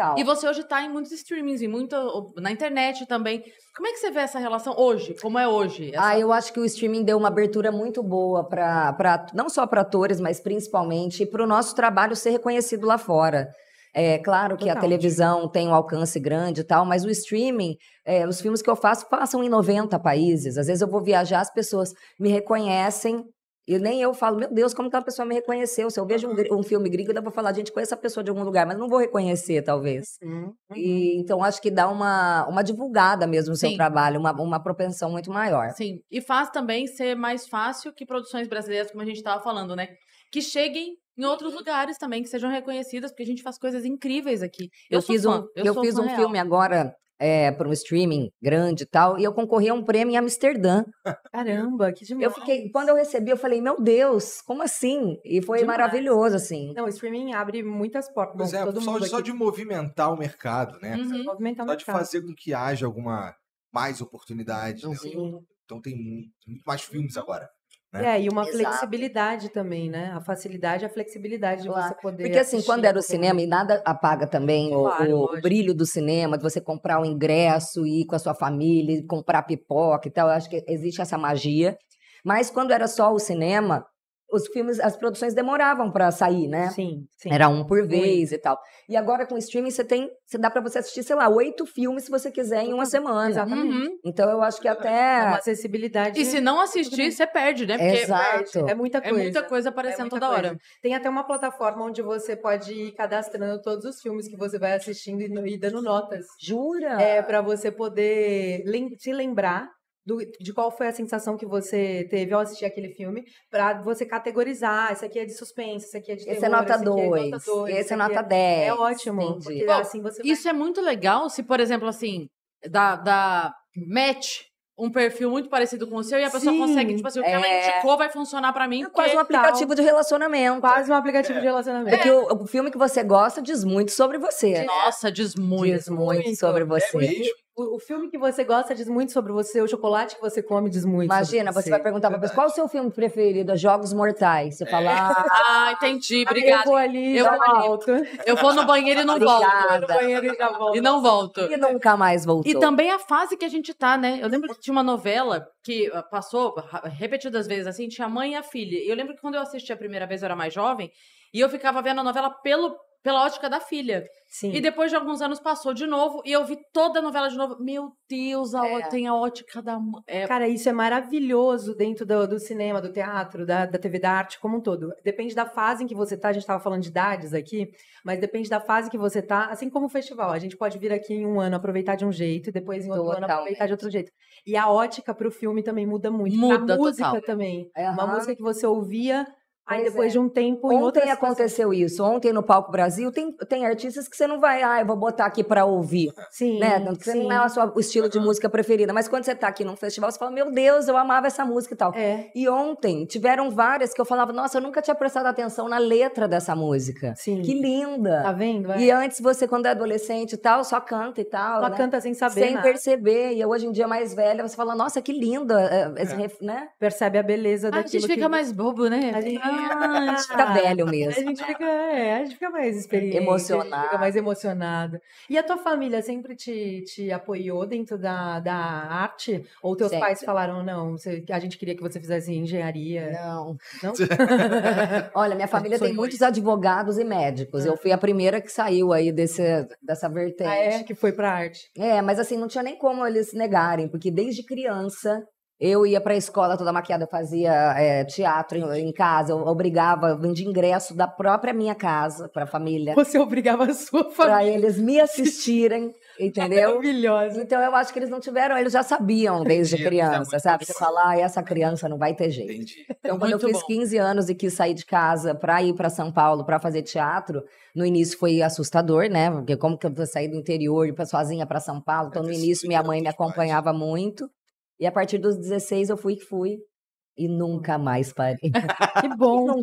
Total. E você hoje está em muitos streamings, e muita, na internet também. Como é que você vê essa relação hoje? Como é hoje? Essa... Ah, eu acho que o streaming deu uma abertura muito boa para não só para atores, mas principalmente para o nosso trabalho ser reconhecido lá fora. É claro que a televisão tem um alcance grande e tal, mas o streaming, é, os filmes que eu faço passam em 90 países. Às vezes eu vou viajar, as pessoas me reconhecem e nem eu falo, meu Deus, como que pessoa me reconheceu? Se eu vejo um, um filme gringo, eu pra falar, gente, conheço a pessoa de algum lugar, mas não vou reconhecer, talvez. Uhum. E, uhum. então, acho que dá uma, uma divulgada mesmo no seu trabalho, uma, uma propensão muito maior. Sim, e faz também ser mais fácil que produções brasileiras, como a gente estava falando, né? Que cheguem em outros uhum. lugares também, que sejam reconhecidas, porque a gente faz coisas incríveis aqui. Eu, eu fiz um, eu, fiz um filme agora é, eh, para um streaming grande e tal, e eu concorri a um prêmio em Amsterdã. Caramba, que demais. Eu fiquei, quando eu recebi, eu falei, meu Deus, como assim? E foi demais. maravilhoso, assim. Não, o streaming abre muitas portas. Pois é, todo só, mundo só aqui. de movimentar o mercado, né? Uhum. Só, uhum. só de fazer com que haja alguma mais oportunidade. Né? Então tem muito então mais filmes uhum. agora. Né? É, e uma Exato. flexibilidade também, né? A facilidade e a flexibilidade claro. de você poder. Porque assim, quando era o cinema, e nada apaga também claro, o, o brilho do cinema, de você comprar o ingresso e ir com a sua família, comprar pipoca e tal. Eu acho que existe essa magia. Mas quando era só o cinema, os filmes, as produções demoravam para sair, né? Sim, sim, Era um por vez sim. e tal. E agora com o streaming você tem, você dá para você assistir, sei lá, oito filmes se você quiser em uma uhum. semana. Exatamente. Uhum. Então eu acho que é até é uma acessibilidade. E se não assistir, você perde, né? Porque Exato. Perde. É muita coisa. É muita coisa é aparecendo é muita toda coisa. hora. Tem até uma plataforma onde você pode ir cadastrando todos os filmes que você vai assistindo e, dando notas. Jura? É para você poder lem se lembrar do, de qual foi a sensação que você teve ao assistir aquele filme, para você categorizar, esse aqui é de suspense, esse aqui é de terror, esse é nota 2, é esse, é nota, esse é nota 10. É ótimo, entendi. porque Bom, assim você Isso vai... é muito legal se, por exemplo, assim, da, da match um perfil muito parecido com o seu e a pessoa Sim, consegue, tipo assim, o que é... ela indicou vai funcionar para mim. É quase um é aplicativo tal. de relacionamento. Quase um é. aplicativo é. de relacionamento. Porque o, o, filme que você gosta diz muito sobre você. Nossa, diz muito, diz muito, muito sobre você. O, filme que você gosta diz muito sobre você, o chocolate que você come diz muito. Imagina, você, você vai perguntar é pra pessoa qual é o seu filme preferido? É Jogos Mortais. Você fala. É. Ah, ah entendi, obrigada. Eu vou ali, eu volto. Eu vou no banheiro e não obrigada. volto. Eu vou no banheiro e já volto. E não volto. E nunca mais voltou. E também a fase que a gente tá, né? Eu lembro que tinha uma novela que ah, passou repetidas vezes assim, tinha a mãe e a filha. E eu lembro que quando eu assisti a primeira vez, eu era mais jovem, e eu ficava vendo a novela pelo pela ótica da filha. Sim. E depois de alguns anos passou de novo e eu vi toda a novela de novo. Meu Deus, a é. tem a ótica da. É. Cara, isso é maravilhoso dentro do, do cinema, do teatro, da, da, TV, da arte como um todo. Depende da fase em que você tá. A gente estava falando de idades aqui, mas depende da fase que você tá. Assim como o festival, a gente pode vir aqui em um ano aproveitar de um jeito e depois em outro ano aproveitar de outro jeito. E a ótica para o filme também muda muito. Muda, a música total. também. Uhum. Uma música que você ouvia Aí depois é. de um tempo. Ontem aconteceu coisas... isso. Ontem no Palco Brasil tem, tem artistas que você não vai, ah, eu vou botar aqui para ouvir. Sim. Né? Você sim. não é o seu estilo de música preferida. Mas quando você tá aqui num festival, você fala, meu Deus, eu amava essa música e tal. É. E ontem tiveram várias que eu falava, nossa, eu nunca tinha prestado atenção na letra dessa música. Sim. Que linda. Tá vendo? É. E antes você, quando é adolescente e tal, só canta e tal. Só né? canta sem saber. Sem nada. perceber. E hoje em dia, mais velha, você fala, nossa, que linda. Eh, eh, é. Né? Percebe a beleza ah, daquilo. A gente fica que... mais bobo, né? A gente... Ah, Tá. a gente fica velho mesmo. A gente fica, é, a gente fica mais experiente. Emocionado. Fica mais emocionado. E a tua família sempre te, te apoiou dentro da, da arte? Ou teus sempre. pais falaram, não, a gente queria que você fizesse engenharia? Não. Não? Olha, minha família tem muitos advogados e médicos. Eu fui a ah. primeira que saiu aí desse, dessa vertente. Ah, é? Que foi pra arte. É, mas assim, não tinha nem como eles negarem, porque desde criança eu ia para a escola toda maquiada, eu fazia é, teatro em, em, casa, eu obrigava, vendia ingresso da própria minha casa para a família. Você obrigava a sua família. Para eles me assistirem, entendeu? Maravilhosa. Então eu acho que eles não tiveram, eles já sabiam desde Entendi, criança, sabe? Você falar, ah, essa criança não vai ter jeito. Entendi. Então quando muito eu fiz bom. 15 anos e quis sair de casa para ir para São Paulo para fazer teatro, no início foi assustador, né? Porque como que eu vou sair do interior sozinha para São Paulo? Então no início minha mãe me acompanhava muito. E a partir dos 16 eu fui que fui. E nunca mais parei. Que bom.